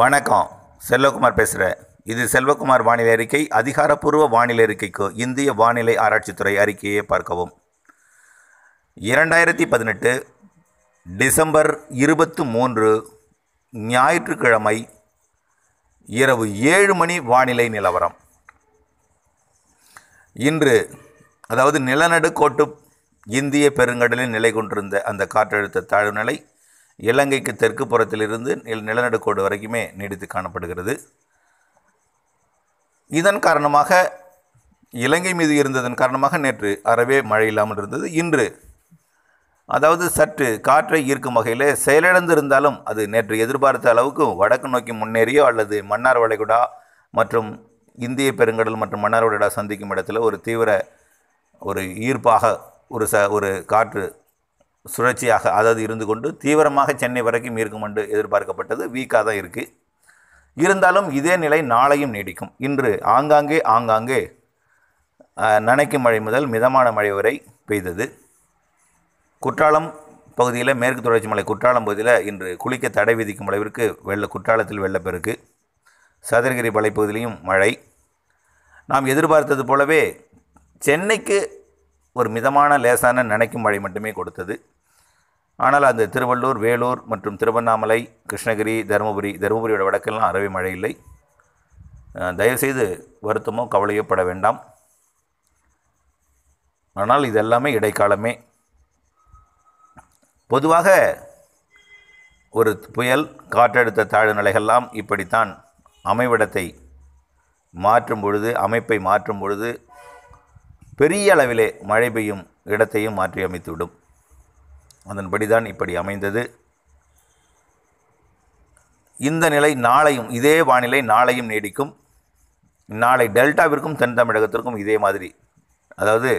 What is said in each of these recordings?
வணக்கம் செல்வகுமார் பேசுகிறேன் இது செல்வகுமார் வானிலை அறிக்கை அதிகாரப்பூர்வ வானிலை அறிக்கைக்கு இந்திய வானிலை ஆராய்ச்சித்துறை அறிக்கையை பார்க்கவும் இரண்டாயிரத்தி பதினெட்டு டிசம்பர் இருபத்து மூன்று ஞாயிற்றுக்கிழமை இரவு ஏழு மணி வானிலை நிலவரம் இன்று அதாவது நிலநடுக்கோட்டு இந்திய பெருங்கடலில் நிலை கொண்டிருந்த அந்த காற்றழுத்த தாழ்வு நிலை இலங்கைக்கு தெற்கு புறத்திலிருந்து நிலநடுக்கோடு வரைக்குமே நீடித்து காணப்படுகிறது இதன் காரணமாக இலங்கை மீது இருந்ததன் காரணமாக நேற்று அறவே மழை இல்லாமல் இருந்தது இன்று அதாவது சற்று காற்றை ஈர்க்கும் வகையில் செயலிழந்திருந்தாலும் இருந்தாலும் அது நேற்று எதிர்பார்த்த அளவுக்கு வடக்கு நோக்கி முன்னேறியோ அல்லது மன்னார் வளைகுடா மற்றும் இந்திய பெருங்கடல் மற்றும் மன்னார் வளைகுடா சந்திக்கும் இடத்துல ஒரு தீவிர ஒரு ஈர்ப்பாக ஒரு ச ஒரு காற்று சுழற்சியாக அதாவது இருந்து கொண்டு தீவிரமாக சென்னை வரைக்கும் இருக்கும் என்று எதிர்பார்க்கப்பட்டது வீக்காக தான் இருக்குது இருந்தாலும் இதே நிலை நாளையும் நீடிக்கும் இன்று ஆங்காங்கே ஆங்காங்கே நனைக்கும் மழை முதல் மிதமான மழை வரை பெய்தது குற்றாலம் பகுதியில் மேற்கு தொடர்ச்சி மலை குற்றாலம் பகுதியில் இன்று குளிக்க தடை விதிக்கும் அளவிற்கு வெள்ள குற்றாலத்தில் வெள்ளப்பெருக்கு சதுரகிரி மலைப்பகுதியிலையும் மழை நாம் எதிர்பார்த்தது போலவே சென்னைக்கு ஒரு மிதமான லேசான நினைக்கும் மழை மட்டுமே கொடுத்தது ஆனால் அந்த திருவள்ளூர் வேலூர் மற்றும் திருவண்ணாமலை கிருஷ்ணகிரி தருமபுரி தருமபுரியோட வடக்கெல்லாம் அறவே மழை இல்லை தயவுசெய்து வருத்தமோ கவலையோ பட வேண்டாம் ஆனால் இதெல்லாமே இடைக்காலமே பொதுவாக ஒரு புயல் காற்றழுத்த தாழ்வு நிலைகள்லாம் இப்படித்தான் அமைவிடத்தை மாற்றும் பொழுது அமைப்பை மாற்றும் பொழுது பெரிய அளவிலே மழை பெய்யும் இடத்தையும் மாற்றி அமைத்துவிடும் அதன்படி தான் இப்படி அமைந்தது இந்த நிலை நாளையும் இதே வானிலை நாளையும் நீடிக்கும் நாளை டெல்டாவிற்கும் தென் தமிழகத்திற்கும் இதே மாதிரி அதாவது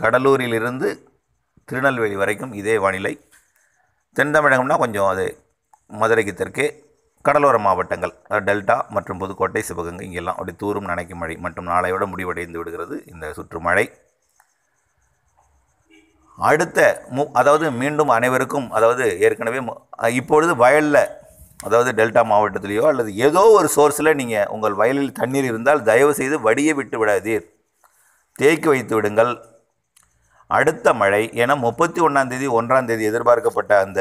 கடலூரிலிருந்து திருநெல்வேலி வரைக்கும் இதே வானிலை தென் தமிழகம்னா கொஞ்சம் அது மதுரைக்கு தெற்கே கடலோர மாவட்டங்கள் டெல்டா மற்றும் புதுக்கோட்டை சிவகங்கை இங்கெல்லாம் அப்படி தூரும் நனைக்கும் மழை மற்றும் நாளையோட முடிவடைந்து விடுகிறது இந்த மழை அடுத்த மு அதாவது மீண்டும் அனைவருக்கும் அதாவது ஏற்கனவே இப்பொழுது வயலில் அதாவது டெல்டா மாவட்டத்திலேயோ அல்லது ஏதோ ஒரு சோர்ஸில் நீங்கள் உங்கள் வயலில் தண்ணீர் இருந்தால் தயவு செய்து வடியை விட்டு விடாதீர் தேக்கி வைத்து விடுங்கள் அடுத்த மழை ஏன்னா முப்பத்தி ஒன்றாந்தேதி ஒன்றாந்தேதி எதிர்பார்க்கப்பட்ட அந்த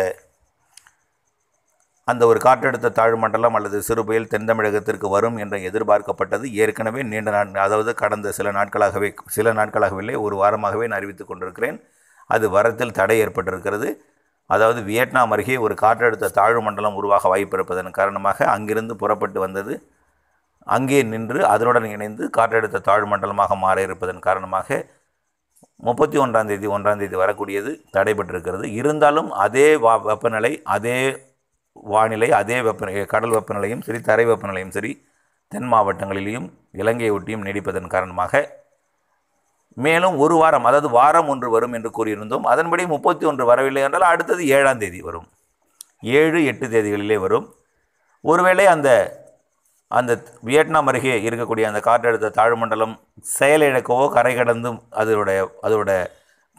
அந்த ஒரு காற்றழுத்த தாழ்வு மண்டலம் அல்லது சிறு புயல் தென் தமிழகத்திற்கு வரும் என்று எதிர்பார்க்கப்பட்டது ஏற்கனவே நீண்ட நாள் அதாவது கடந்த சில நாட்களாகவே சில நாட்களாகவில்லை ஒரு வாரமாகவே நான் அறிவித்துக் கொண்டிருக்கிறேன் அது வரத்தில் தடை ஏற்பட்டிருக்கிறது அதாவது வியட்நாம் அருகே ஒரு காற்றழுத்த தாழ்வு மண்டலம் உருவாக வாய்ப்பிருப்பதன் காரணமாக அங்கிருந்து புறப்பட்டு வந்தது அங்கே நின்று அதனுடன் இணைந்து காற்றழுத்த தாழ்வு மண்டலமாக மாற இருப்பதன் காரணமாக முப்பத்தி ஒன்றாம் தேதி ஒன்றாம் தேதி வரக்கூடியது தடைபட்டிருக்கிறது இருந்தாலும் அதே வெப்பநிலை அதே வானிலை அதே வெப்பநிலை கடல் வெப்பநிலையும் சரி தரை வெப்பநிலையும் சரி தென் மாவட்டங்களிலேயும் இலங்கையை ஒட்டியும் நீடிப்பதன் காரணமாக மேலும் ஒரு வாரம் அதாவது வாரம் ஒன்று வரும் என்று கூறியிருந்தோம் அதன்படி முப்பத்தி ஒன்று வரவில்லை என்றால் அடுத்தது ஏழாம் தேதி வரும் ஏழு எட்டு தேதிகளிலே வரும் ஒருவேளை அந்த அந்த வியட்நாம் அருகே இருக்கக்கூடிய அந்த காற்றழுத்த தாழ்மண்டலம் செயலிழக்கவோ கரை கடந்தும் அதனுடைய அதோட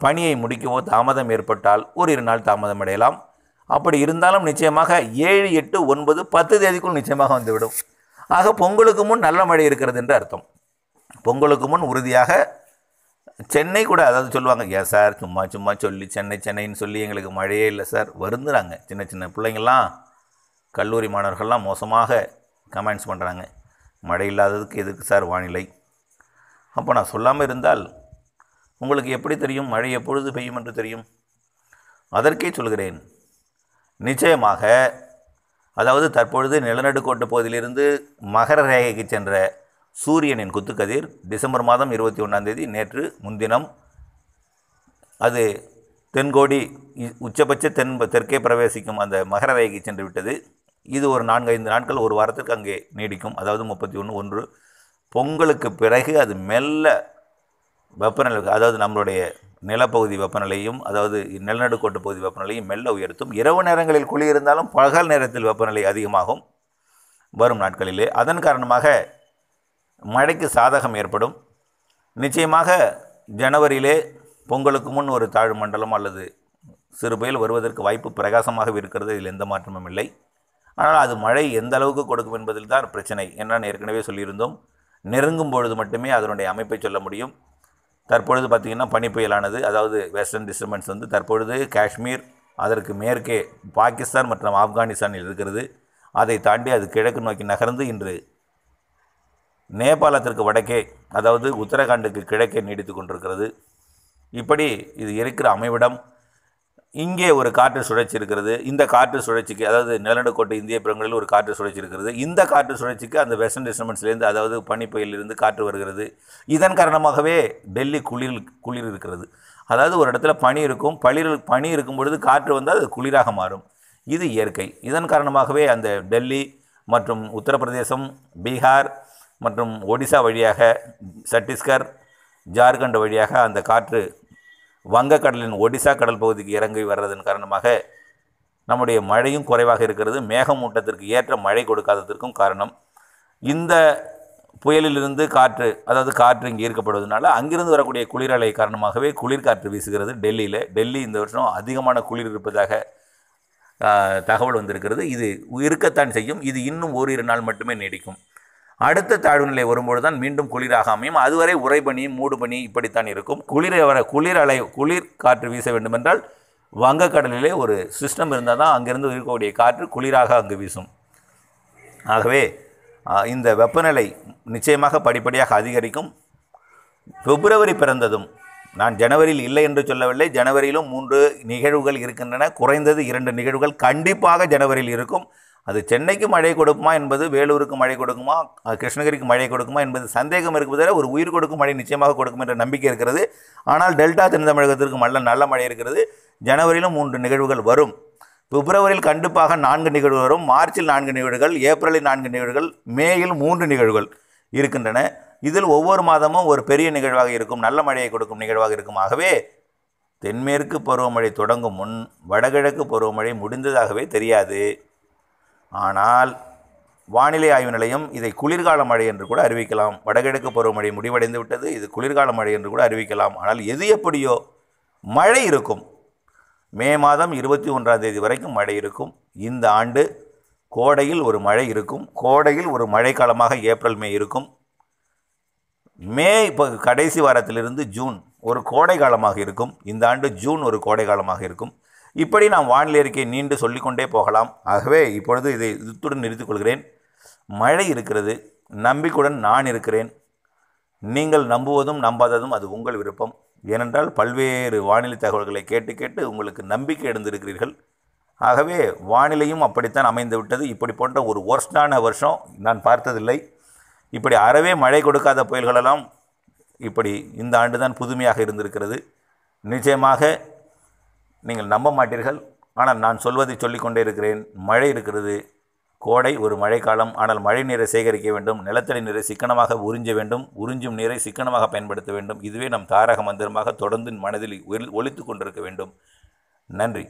பணியை முடிக்கவோ தாமதம் ஏற்பட்டால் ஒரு இரு நாள் தாமதம் அடையலாம் அப்படி இருந்தாலும் நிச்சயமாக ஏழு எட்டு ஒன்பது பத்து தேதிக்குள் நிச்சயமாக வந்துவிடும் ஆக பொங்கலுக்கு முன் நல்ல மழை இருக்கிறது என்று அர்த்தம் பொங்கலுக்கு முன் உறுதியாக சென்னை கூட அதாவது சொல்லுவாங்க ஏன் சார் சும்மா சும்மா சொல்லி சென்னை சென்னைன்னு சொல்லி எங்களுக்கு மழையே இல்லை சார் வருந்துறாங்க சின்ன சின்ன பிள்ளைங்கள்லாம் கல்லூரி மாணவர்கள்லாம் மோசமாக கமெண்ட்ஸ் பண்ணுறாங்க மழை இல்லாததுக்கு எதுக்கு சார் வானிலை அப்போ நான் சொல்லாமல் இருந்தால் உங்களுக்கு எப்படி தெரியும் மழை எப்பொழுது பெய்யும் என்று தெரியும் அதற்கே சொல்கிறேன் நிச்சயமாக அதாவது தற்பொழுது நிலநடுக்கோட்டு பகுதியிலிருந்து மகர ரேகைக்கு சென்ற சூரியனின் குத்துக்கதிர் டிசம்பர் மாதம் இருபத்தி ஒன்றாந்தேதி நேற்று முன்தினம் அது தென்கோடி உச்சபட்ச தென் தெற்கே பிரவேசிக்கும் அந்த மகர ரேகைக்கு சென்று விட்டது இது ஒரு நான்கு ஐந்து நாட்கள் ஒரு வாரத்திற்கு அங்கே நீடிக்கும் அதாவது முப்பத்தி ஒன்று ஒன்று பொங்கலுக்கு பிறகு அது மெல்ல வெப்பநிலை அதாவது நம்மளுடைய நிலப்பகுதி வெப்பநிலையும் அதாவது நிலநடுக்கோட்டு பகுதி வெப்பநிலையும் மெல்ல உயர்த்தும் இரவு நேரங்களில் குளி இருந்தாலும் பகல் நேரத்தில் வெப்பநிலை அதிகமாகும் வரும் நாட்களிலே அதன் காரணமாக மழைக்கு சாதகம் ஏற்படும் நிச்சயமாக ஜனவரியிலே பொங்கலுக்கு முன் ஒரு தாழ் மண்டலம் அல்லது சிறு புயல் வருவதற்கு வாய்ப்பு பிரகாசமாக இருக்கிறது இதில் எந்த மாற்றமும் இல்லை ஆனால் அது மழை எந்த அளவுக்கு கொடுக்கும் என்பதில் தான் பிரச்சனை என்னன்னு ஏற்கனவே சொல்லியிருந்தோம் நெருங்கும் பொழுது மட்டுமே அதனுடைய அமைப்பை சொல்ல முடியும் தற்பொழுது பார்த்திங்கன்னா பனி புயலானது அதாவது வெஸ்டர்ன் டிஸ்டர்பன்ஸ் வந்து தற்பொழுது காஷ்மீர் அதற்கு மேற்கே பாகிஸ்தான் மற்றும் ஆப்கானிஸ்தானில் இருக்கிறது அதை தாண்டி அது கிழக்கு நோக்கி நகர்ந்து இன்று நேபாளத்திற்கு வடக்கே அதாவது உத்தரகாண்டுக்கு கிழக்கே நீடித்து கொண்டிருக்கிறது இப்படி இது இருக்கிற அமைவிடம் இங்கே ஒரு காற்று சுழற்சி இருக்கிறது இந்த காற்று சுழற்சிக்கு அதாவது நிலநடுக்கோட்டை இந்திய பெருங்கலில் ஒரு காற்று சுழற்சி இருக்கிறது இந்த காற்று சுழற்சிக்கு அந்த வெஸ்டர்ன் டிஸ்டர்பன்ஸ்லேருந்து அதாவது பனிப்புயலிருந்து காற்று வருகிறது இதன் காரணமாகவே டெல்லி குளிர் குளிர் இருக்கிறது அதாவது ஒரு இடத்துல பனி இருக்கும் பளிர் பனி இருக்கும் பொழுது காற்று வந்தால் அது குளிராக மாறும் இது இயற்கை இதன் காரணமாகவே அந்த டெல்லி மற்றும் உத்தரப்பிரதேசம் பீகார் மற்றும் ஒடிசா வழியாக சத்தீஸ்கர் ஜார்க்கண்ட் வழியாக அந்த காற்று வங்கக்கடலின் ஒடிசா கடல் பகுதிக்கு இறங்கி வர்றதன் காரணமாக நம்முடைய மழையும் குறைவாக இருக்கிறது மேகமூட்டத்திற்கு ஏற்ற மழை கொடுக்காததற்கும் காரணம் இந்த புயலிலிருந்து காற்று அதாவது காற்று இங்கே ஈர்க்கப்படுவதனால அங்கிருந்து வரக்கூடிய குளிரலை காரணமாகவே குளிர்காற்று வீசுகிறது டெல்லியில் டெல்லி இந்த வருஷம் அதிகமான குளிர் இருப்பதாக தகவல் வந்திருக்கிறது இது இருக்கத்தான் செய்யும் இது இன்னும் ஓரிரு நாள் மட்டுமே நீடிக்கும் அடுத்த தாழ்வு நிலை வரும்பொழுது தான் மீண்டும் குளிராக அமையும் அதுவரை உறைபனி மூடுபனி இப்படித்தான் இருக்கும் குளிர் வர குளிர் அலை குளிர் காற்று வீச வேண்டுமென்றால் வங்கக்கடலிலே ஒரு சிஸ்டம் இருந்தால் தான் அங்கிருந்து இருக்கக்கூடிய காற்று குளிராக அங்கு வீசும் ஆகவே இந்த வெப்பநிலை நிச்சயமாக படிப்படியாக அதிகரிக்கும் பிப்ரவரி பிறந்ததும் நான் ஜனவரியில் இல்லை என்று சொல்லவில்லை ஜனவரியிலும் மூன்று நிகழ்வுகள் இருக்கின்றன குறைந்தது இரண்டு நிகழ்வுகள் கண்டிப்பாக ஜனவரியில் இருக்கும் அது சென்னைக்கு மழை கொடுக்குமா என்பது வேலூருக்கு மழை கொடுக்குமா கிருஷ்ணகிரிக்கு மழை கொடுக்குமா என்பது சந்தேகம் இருக்குவதில் ஒரு உயிர் கொடுக்கும் மழை நிச்சயமாக கொடுக்கும் என்ற நம்பிக்கை இருக்கிறது ஆனால் டெல்டா தென் தமிழகத்திற்கு நல்ல நல்ல மழை இருக்கிறது ஜனவரியிலும் மூன்று நிகழ்வுகள் வரும் பிப்ரவரியில் கண்டிப்பாக நான்கு நிகழ்வு வரும் மார்ச்சில் நான்கு நிகழ்வுகள் ஏப்ரலில் நான்கு நிகழ்வுகள் மேயில் மூன்று நிகழ்வுகள் இருக்கின்றன இதில் ஒவ்வொரு மாதமும் ஒரு பெரிய நிகழ்வாக இருக்கும் நல்ல மழையை கொடுக்கும் நிகழ்வாக இருக்கும் ஆகவே தென்மேற்கு பருவமழை தொடங்கும் முன் வடகிழக்கு பருவமழை முடிந்ததாகவே தெரியாது ஆனால் வானிலை ஆய்வு நிலையம் இதை குளிர்கால மழை என்று கூட அறிவிக்கலாம் வடகிழக்கு பருவமழை முடிவடைந்து விட்டது இது குளிர்கால மழை என்று கூட அறிவிக்கலாம் ஆனால் எது எப்படியோ மழை இருக்கும் மே மாதம் இருபத்தி ஒன்றாம் தேதி வரைக்கும் மழை இருக்கும் இந்த ஆண்டு கோடையில் ஒரு மழை இருக்கும் கோடையில் ஒரு மழைக்காலமாக ஏப்ரல் மே இருக்கும் மே இப்போ கடைசி வாரத்திலிருந்து ஜூன் ஒரு கோடை காலமாக இருக்கும் இந்த ஆண்டு ஜூன் ஒரு கோடை காலமாக இருக்கும் இப்படி நாம் வானிலை அறிக்கை நீண்டு சொல்லிக்கொண்டே போகலாம் ஆகவே இப்பொழுது இதை இதுத்துடன் நிறுத்திக் கொள்கிறேன் மழை இருக்கிறது நம்பிக்கையுடன் நான் இருக்கிறேன் நீங்கள் நம்புவதும் நம்பாததும் அது உங்கள் விருப்பம் ஏனென்றால் பல்வேறு வானிலை தகவல்களை கேட்டு கேட்டு உங்களுக்கு நம்பிக்கை எடுந்திருக்கிறீர்கள் ஆகவே வானிலையும் அப்படித்தான் அமைந்து விட்டது இப்படி போன்ற ஒரு ஒர்ஸ்டான வருஷம் நான் பார்த்ததில்லை இப்படி அறவே மழை கொடுக்காத புயல்களெல்லாம் இப்படி இந்த ஆண்டு தான் புதுமையாக இருந்திருக்கிறது நிச்சயமாக நீங்கள் நம்ப மாட்டீர்கள் ஆனால் நான் சொல்வதை சொல்லிக்கொண்டே இருக்கிறேன் மழை இருக்கிறது கோடை ஒரு மழைக்காலம் ஆனால் மழை நீரை சேகரிக்க வேண்டும் நிலத்தடி நீரை சிக்கனமாக உறிஞ்ச வேண்டும் உறிஞ்சும் நீரை சிக்கனமாக பயன்படுத்த வேண்டும் இதுவே நம் தாரக மந்திரமாக தொடர்ந்து மனதில் ஒழித்து கொண்டிருக்க வேண்டும் நன்றி